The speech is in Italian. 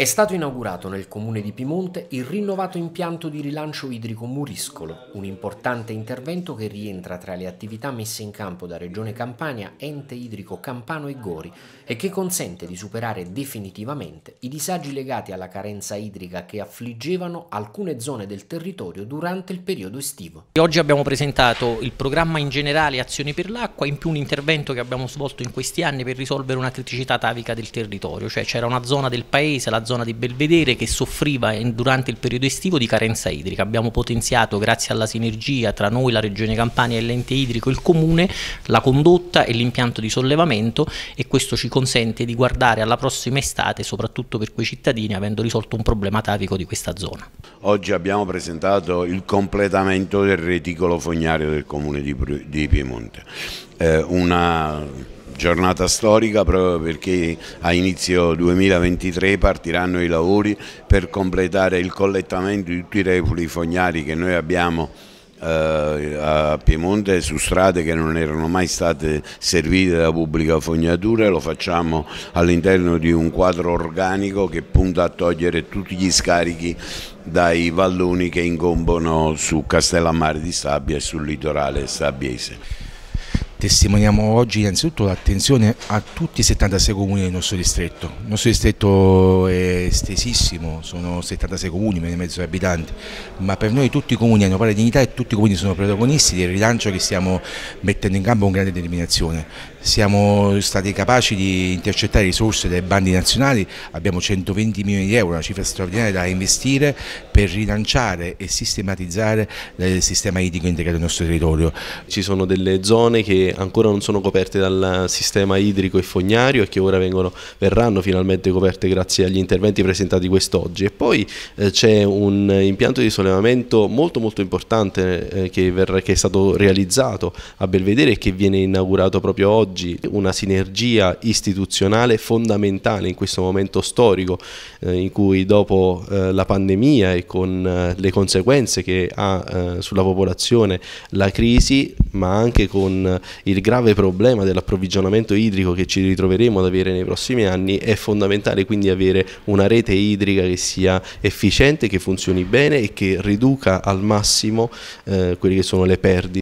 È stato inaugurato nel comune di Pimonte il rinnovato impianto di rilancio idrico Muriscolo, un importante intervento che rientra tra le attività messe in campo da Regione Campania, Ente Idrico Campano e Gori e che consente di superare definitivamente i disagi legati alla carenza idrica che affliggevano alcune zone del territorio durante il periodo estivo. Oggi abbiamo presentato il programma in generale Azioni per l'acqua, in più un intervento che abbiamo svolto in questi anni per risolvere una criticità tavica del territorio, cioè c'era una zona del paese, la zona zona di Belvedere che soffriva in, durante il periodo estivo di carenza idrica. Abbiamo potenziato, grazie alla sinergia tra noi, la Regione Campania e l'ente idrico, il Comune, la condotta e l'impianto di sollevamento e questo ci consente di guardare alla prossima estate, soprattutto per quei cittadini, avendo risolto un problema atavico di questa zona. Oggi abbiamo presentato il completamento del reticolo fognario del Comune di Piemonte. Eh, una giornata storica proprio perché a inizio 2023 partiranno i lavori per completare il collettamento di tutti i reflui fognari che noi abbiamo eh, a Piemonte su strade che non erano mai state servite da pubblica fognatura lo facciamo all'interno di un quadro organico che punta a togliere tutti gli scarichi dai valloni che incombono su Castellammare di Sabbia e sul litorale sabbiese. Testimoniamo oggi innanzitutto l'attenzione a tutti i 76 comuni del nostro distretto. Il nostro distretto è estesissimo, sono 76 comuni, meno di mezzo di abitanti, ma per noi tutti i comuni hanno pari dignità e tutti i comuni sono protagonisti del rilancio che stiamo mettendo in campo con grande determinazione. Siamo stati capaci di intercettare risorse dai bandi nazionali, abbiamo 120 milioni di euro, una cifra straordinaria da investire per rilanciare e sistematizzare il sistema idrico integrato del nostro territorio. Ci sono delle zone che ancora non sono coperte dal sistema idrico e fognario e che ora vengono, verranno finalmente coperte grazie agli interventi presentati quest'oggi. E poi eh, c'è un impianto di sollevamento molto molto importante eh, che, verrà, che, è stato realizzato a Belvedere e che viene inaugurato proprio oggi, una sinergia istituzionale fondamentale in questo momento storico eh, in cui dopo eh, la pandemia e con eh, le conseguenze che ha eh, sulla popolazione la crisi ma anche con il grave problema dell'approvvigionamento idrico che ci ritroveremo ad avere nei prossimi anni, è fondamentale quindi avere una rete idrica che sia efficiente, che funzioni bene e che riduca al massimo eh, quelle che sono le perdite.